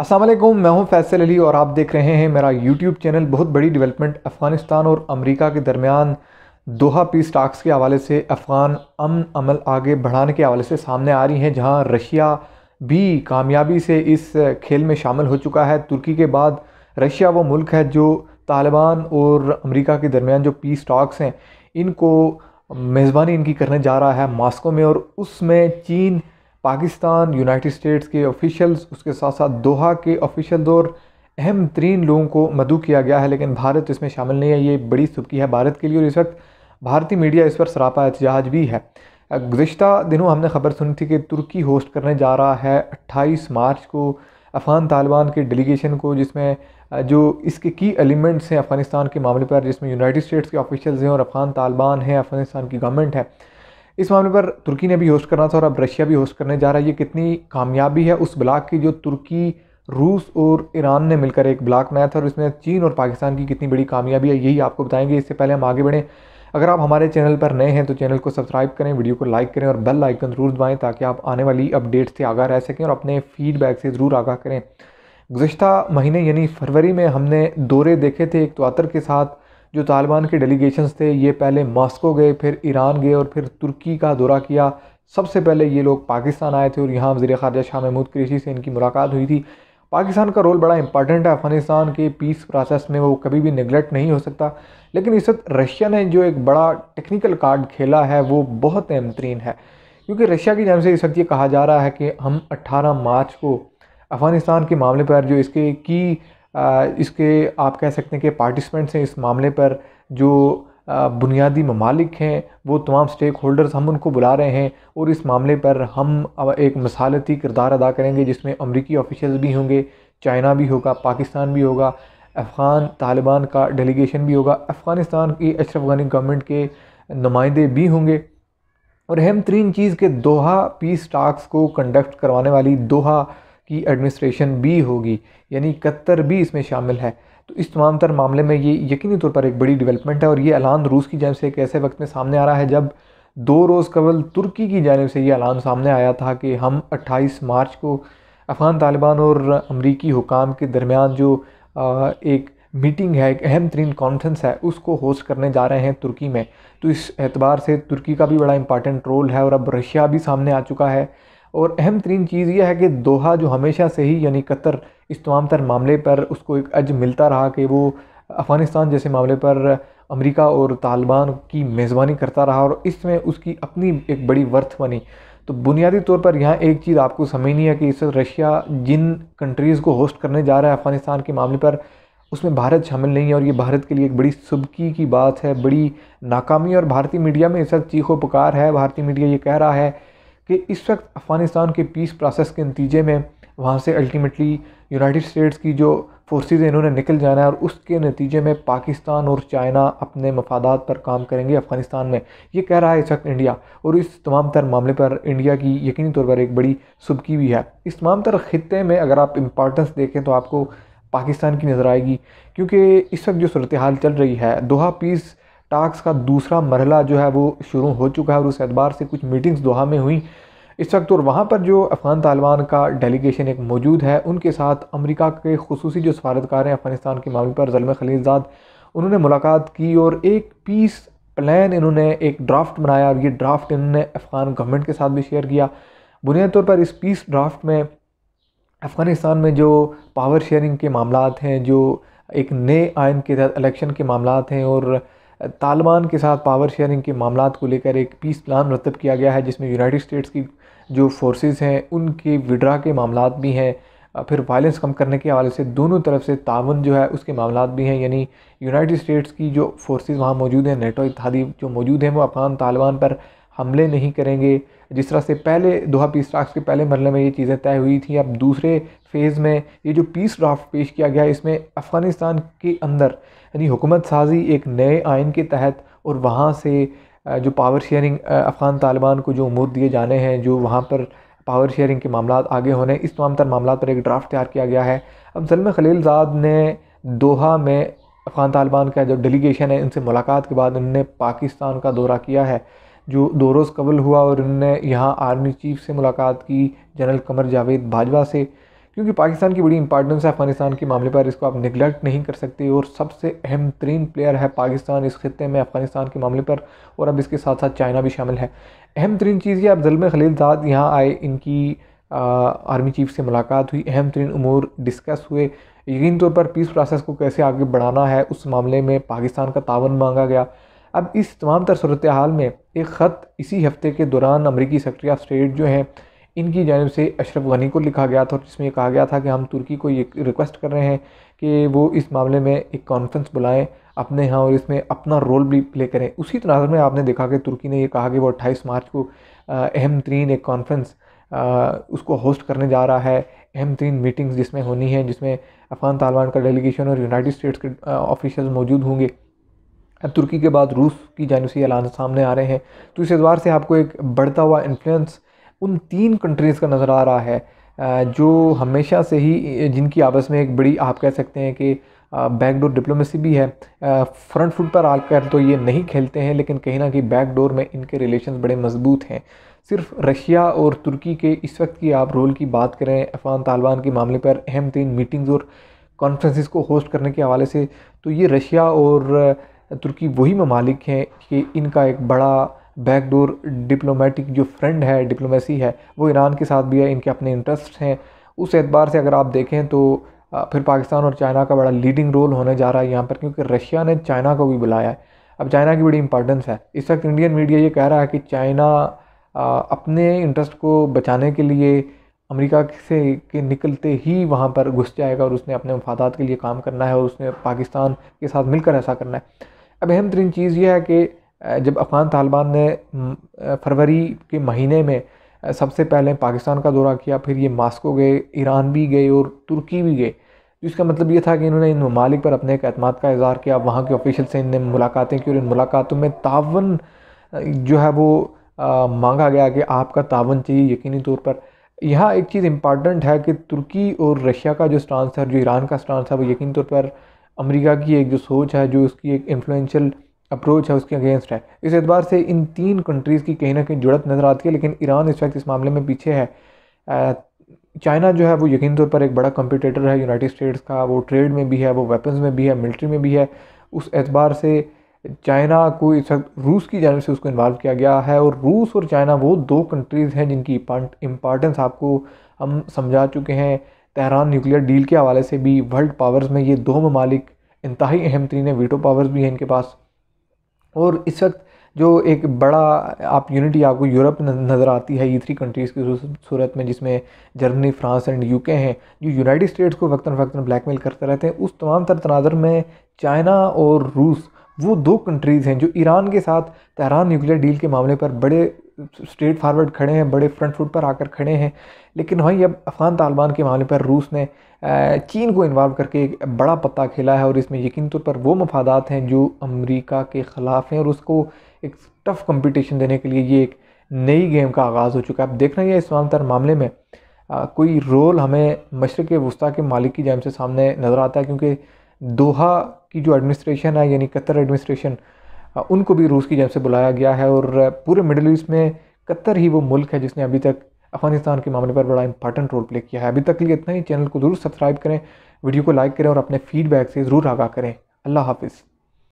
असलम मैं हूं फैसल अली और आप देख रहे हैं मेरा यूट्यूब चैनल बहुत बड़ी डेवलपमेंट अफ़गानिस्तान और अमेरिका के दरमियान दोहा पीस टाक्स के हवाले से अफ़गान अमन अमल आगे बढ़ाने के हवाले से सामने आ रही हैं जहां रशिया भी कामयाबी से इस खेल में शामिल हो चुका है तुर्की के बाद रशिया वो मुल्क है जो तालिबान और अमरीका के दरमियान जो पीस टाक्स हैं इनको मेज़बानी इनकी करने जा रहा है मास्को में और उसमें चीन पाकिस्तान यूनाइटेड स्टेट्स के ऑफिशियल्स उसके साथ साथ दोहा के ऑफिशियल्स और अहम तरीन लोगों को मधु किया गया है लेकिन भारत इसमें शामिल नहीं है ये बड़ी सुबकी है भारत के लिए और इस वक्त भारतीय मीडिया इस पर सरापा एहतजाज भी है गुज्त दिनों हमने खबर सुनी थी कि तुर्की होस्ट करने जा रहा है अट्ठाईस मार्च को अफ़गान तालिबान के डेलीगेशन को जिसमें जो इसके की एलिमेंट्स हैं अफ़गानिस्तान के मामले पर जिसमें यूनाइटेड स्टेट्स के ऑफिशियल्स हैं और अफ़गान तालिबान हैं अफ़गानिस्तान की गवर्नमेंट है इस मामले पर तुर्की ने भी होस्ट करना था और अब रशिया भी होस्ट करने जा रहा है ये कितनी कामयाबी है उस ब्लाक की जो तुर्की रूस और ईरान ने मिलकर एक ब्लाक बनाया था और इसमें चीन और पाकिस्तान की कितनी बड़ी कामयाबी है यही आपको बताएंगे इससे पहले हम आगे बढ़ें अगर आप हमारे चैनल पर नए हैं तो चैनल को सब्सक्राइब करें वीडियो को लाइक करें और बेल आइकन ज़रूर दबाएँ ताकि आप आने वाली अपडेट्स से आगाह रह सकें और अपने फीडबैक से ज़रूर आगाह करें गुज्त महीने यानी फरवरी में हमने दौरे देखे थे एक तो के साथ जो तालिबान के डेलीगेशन थे ये पहले मॉस्को गए फिर ईरान गए और फिर तुर्की का दौरा किया सबसे पहले ये लोग पाकिस्तान आए थे और यहाँ वजी खारजा शाह महमूद क्रेशी से इनकी मुलाकात हुई थी पाकिस्तान का रोल बड़ा इंपॉर्टेंट है अफगानिस्तान के पीस प्रोसेस में वो कभी भी निगलेक्ट नहीं हो सकता लेकिन इस वक्त रशिया ने जो एक बड़ा टेक्निकल कार्ड खेला है वो बहुत अहम तरीन है क्योंकि रशिया की जानब से इस वक्त ये कहा जा रहा है कि हम 18 मार्च को अफ़गानिस्तान के मामले पर जो इसके की इसके आप कह सकते हैं कि पार्टिसिपेंट्स हैं इस मामले पर जो बुनियादी ममालिक हैं वो तमाम स्टेक होल्डर्स हम उनको बुला रहे हैं और इस मामले पर हम एक मसालती किरदार अदा करेंगे जिसमें अमरीकी ऑफिशल भी होंगे चाइना भी होगा पाकिस्तान भी होगा अफ़गान तालिबान का डेलीगेशन भी होगा अफ़गानिस्तान की अशरफ गानी गवर्नमेंट के नुमाइंदे भी होंगे और अहम तरीन चीज़ के दोहा पीस टाक्स को कंडक्ट करवाने वाली दोहा की एडमिनिस्ट्रेशन भी होगी यानी कतर भी इसमें शामिल है तो इस तमाम तर मामले में ये यकीनी तौर पर एक बड़ी डेवलपमेंट है और ये ऐलान रूस की जानब से एक ऐसे वक्त में सामने आ रहा है जब दो रोज़ कबल तुर्की की जानब से ये ऐलान सामने आया था कि हम 28 मार्च को अफ़गान तालिबान और अमरीकी हुकाम के दरमियान जो आ, एक मीटिंग है एक अहम तरीन कॉन्फ्रेंस है उसको होस्ट करने जा रहे हैं तुर्की में तो इस एतबार से तुर्की का भी बड़ा इंपॉर्टेंट रोल है और अब रशिया भी सामने आ चुका है और अहम तरीन चीज़ यह है कि दोहा जो हमेशा से ही यानी कतर इस तमाम तर मामले पर उसको एक अज मिलता रहा कि वो अफ़गानिस्तान जैसे मामले पर अमेरिका और तालिबान की मेज़बानी करता रहा और इसमें उसकी अपनी एक बड़ी वर्थ बनी तो बुनियादी तौर पर यहाँ एक चीज़ आपको समझनी है कि इस रशिया जिन कंट्रीज़ को होस्ट करने जा रहा है अफ़गानिस्तान के मामले पर उसमें भारत शामिल नहीं है और ये भारत के लिए एक बड़ी सुबकी की बात है बड़ी नाकामी और भारतीय मीडिया में इस वक्त चीखो पुकार है भारतीय मीडिया ये कह रहा है कि इस वक्त अफ़गानिस्तान के पीस प्रोसेस के नतीजे में वहाँ से अल्टीमेटली यूनाइटेड स्टेट्स की जो फोर्सेज इन्होंने निकल जाना है और उसके नतीजे में पाकिस्तान और चाइना अपने मफादात पर काम करेंगे अफ़गानिस्तान में ये कह रहा है इस वक्त इंडिया और इस तमाम तर मामले पर इंडिया की यकीनी तौर पर एक बड़ी सुबकी भी है इस तमाम तर ख़त्े में अगर आप इम्पॉर्टेंस देखें तो आपको पाकिस्तान की नज़र आएगी क्योंकि इस वक्त जो सूरत हाल चल रही है दोहा पीस टास्क का दूसरा मरहला जो है वो शुरू हो चुका है और उस एतबार से कुछ मीटिंग्स दोहा में हुई इस वक्त और वहाँ पर जो अफ़गान तालिबान का डेलीगेशन एक मौजूद है उनके साथ अमरीका के खसूस जो सफारतकार हैं अफ़गानिस्तान के मामले पर जलम खलीजाद उन्होंने मुलाकात की और एक पीस प्लान इन्होंने एक ड्राफ्ट बनाया और ये ड्राफ्ट इन्होंने अफ़गान गवर्नमेंट के साथ भी शेयर किया बुनियादी तौर पर इस पीस ड्राफ्ट में अफ़गानिस्तान में जो पावर शेयरिंग के मामला हैं जो एक नए आयन के तहत इलेक्शन के मामला हैं और तालिबान के साथ पावर शेयरिंग के मामला को लेकर एक पीस प्लान मरतब किया गया है जिसमें यूनाइटेड स्टेट्स की जो फोर्सेस हैं उनके विड्रा के मामला भी हैं फिर वायलेंस कम करने के हवाले से दोनों तरफ से तावन जो है उसके मामला भी हैं यानी यूनाइटेड स्टेट्स की जो फोर्सेस वहाँ मौजूद हैं नेटो इतिहादी जो मौजूद हैं वो अफगान तालिबान पर हमले नहीं करेंगे जिस तरह से पहले दोहा पीस ड्राफ्ट के पहले मरले में ये चीज़ें तय हुई थी अब दूसरे फेज़ में ये जो पीस ड्राफ्ट पेश किया गया इसमें अफ़गानिस्तान के अंदर यानी हुकूमत साजी एक नए आइन के तहत और वहाँ से जो पावर शेयरिंग अफ़गान तालिबान को जो उमूर दिए जाने हैं जो वहाँ पर पावर शेयरिंग के मामला आगे होने इस तमाम तर मामला पर एक ड्राफ्ट तैयार किया गया है अब खलील खलीलजाद ने दोहा में अफ़गान तालिबान का जो डेलीगेशन है उनसे मुलाकात के बाद उन्होंने पाकिस्तान का दौरा किया है जो दो रोज़ कबल हुआ और उन्होंने यहाँ आर्मी चीफ से मुलाकात की जनरल कमर जावेद बाजवा से क्योंकि पाकिस्तान की बड़ी इंपॉर्टेंस है अफगानिस्तान के मामले पर इसको आप निगलेक्ट नहीं कर सकते और सबसे अहम तरीन प्लेयर है पाकिस्तान इस खत्े में अफगानिस्तान के मामले पर और अब इसके साथ साथ चाइना भी शामिल है अहम तरीन चीज़ यह अब खलील खलीलजाद यहाँ आए इनकी आर्मी चीफ से मुलाकात हुई अहम तरीन अमूर डिस्कस हुए यकीन तौर पर पीस प्रोसेस को कैसे आगे बढ़ाना है उस मामले में पाकिस्तान का तावन मांगा गया अब इस तमाम तर सूरत हाल में एक ख़त इसी हफ्ते के दौरान अमरीकी सेक्रेटरी ऑफ स्टेट जो हैं इनकी जानब से अशरफ गनी को लिखा गया था और जिसमें यह कहा गया था कि हम तुर्की को ये रिक्वेस्ट कर रहे हैं कि वो इस मामले में एक कॉन्फ्रेंस बुलाएं अपने यहाँ और इसमें अपना रोल भी प्ले करें उसी तनाज में आपने देखा कि तुर्की ने ये कहा कि वो अट्ठाईस मार्च को अहम तरीन एक कॉन्फ्रेंस उसको होस्ट करने जा रहा है अहम तरीन मीटिंग्स जिसमें होनी है जिसमें अफ़गान तालिबान का डेलीगेशन और यूनाइटेड स्टेट्स के ऑफिशल मौजूद होंगे अब तुर्की के बाद रूस की जानूसी एलान सामने आ रहे हैं तो इस एतबार से आपको एक बढ़ता हुआ इन्फ्लुंस उन तीन कंट्रीज़ का नज़र आ रहा है जो हमेशा से ही जिनकी आपस में एक बड़ी आप कह सकते हैं कि बैकडोर डिप्लोमेसी भी है फ्रंट फुट पर आकर तो ये नहीं खेलते हैं लेकिन कहीं ना कहीं बैकडोर में इनके रिलेशन बड़े मजबूत हैं सिर्फ रशिया और तुर्की के इस वक्त की आप रोल की बात करें अफगान तालिबान के मामले पर अहम तीन मीटिंग्स और कॉन्फ्रेंसिस को होस्ट करने के हवाले से तो ये रशिया और तुर्की वही ममालिक हैं कि इनका एक बड़ा बैकडोर डिप्लोमेटिक जो फ्रेंड है डिप्लोमेसी है वो ईरान के साथ भी है इनके अपने इंटरेस्ट हैं उस एतबार से अगर आप देखें तो फिर पाकिस्तान और चाइना का बड़ा लीडिंग रोल होने जा रहा है यहाँ पर क्योंकि रशिया ने चाइना को भी बुलाया है अब चाइना की बड़ी इंपॉर्टेंस है इस वक्त इंडियन मीडिया ये कह रहा है कि चाइना अपने इंटरेस्ट को बचाने के लिए अमेरिका से के निकलते ही वहाँ पर घुस जाएगा और उसने अपने मफादात के लिए काम करना है और उसने पाकिस्तान के साथ मिलकर ऐसा करना है अब अहम तरीन चीज़ यह है कि जब अफ़गान तालिबान ने फरवरी के महीने में सबसे पहले पाकिस्तान का दौरा किया फिर ये मास्को गए ईरान भी गए और तुर्की भी गए तो इसका मतलब ये था कि इन्होंने इन ममालिक पर अपने एक अतमाद का इजहार किया वहाँ के ऑफिशल से इनने मुलाकातें की और इन मुलाकातों में तावन जो है वो आ, मांगा गया कि आपका तावन चाहिए यकीनी तौर पर यहाँ एक चीज़ इम्पॉर्टेंट है कि तुर्की और रशिया का जो स्टांस है और जो ईरान का स्टांस है वो यकीन तौर पर अमेरिका की एक जो सोच है जो उसकी एक इन्फ्लुएंशियल अप्रोच है उसके अगेंस्ट है इस एतबार से इन तीन कंट्रीज़ की कहीं ना कहीं जुड़त नज़र आती है लेकिन ईरान इस वक्त इस मामले में पीछे है चाइना जो है वो यकीन तौर पर एक बड़ा कंपटीटर है यूनाइटेड स्टेट्स का वो ट्रेड में भी है वो वेपन्स में भी है मिलिट्री में भी है उस एतबार से चाइना को इस वक्त रूस की जानब से उसको इन्वॉल्व किया गया है और रूस और चाइना वो दो कंट्रीज़ हैं जिनकी इम्पार्टेंस आपको हम समझा चुके हैं तहरान न्यूक्लियर डील के हवाले से भी वर्ल्ड पावर्स में ये दो ममालिक इंतहाई अहम तरीन वीटो पावर्स भी हैं इनके पास और इस वक्त जो एक बड़ा आप यूनिटी आपको यूरोप नज़र आती है ये थ्री कंट्रीज़ की सूरत में जिसमें जर्मनी फ्रांस एंड यूके हैं जो यूनाइटेड स्टेट्स को वक्ता फ़क्ता ब्लैकमेल करते रहते हैं उस तमाम तर तनाजर में चाइना और रूस वो दो कंट्रीज़ हैं जो ईरान के साथ तहरान न्यूक्लियर डील के मामले पर बड़े स्ट्रेट फारवर्ड खड़े हैं बड़े फ्रंट फुट पर आकर खड़े हैं लेकिन वहीं अब अफ़गान तालिबान के मामले पर रूस ने चीन को इन्वॉल्व करके एक बड़ा पत्ता खेला है और इसमें यकीन तौर पर वो मफादात हैं जो अमेरिका के ख़िलाफ़ हैं और उसको एक टफ़ कंपटीशन देने के लिए ये एक नई गेम का आगाज़ हो चुका है अब देखना यह इस तर मामले में आ, कोई रोल हमें मशरक़ वस्ती के मालिक की जैम से सामने नज़र आता है क्योंकि दोहा की जो एडमिनिस्ट्रेशन है यानी कतर एडमिनिस्ट्रेशन उनको भी रूस की जब से बुलाया गया है और पूरे मिडल ईस्ट में कतर ही वो मुल्क है जिसने अभी तक अफगानिस्तान के मामले पर बड़ा इंपॉर्टेंट रोल प्ले किया है अभी तक लिए इतना ही चैनल को ज़रूर सब्सक्राइब करें वीडियो को लाइक करें और अपने फीडबैक से ज़रूर आगाह करें अल्लाह हाफिज़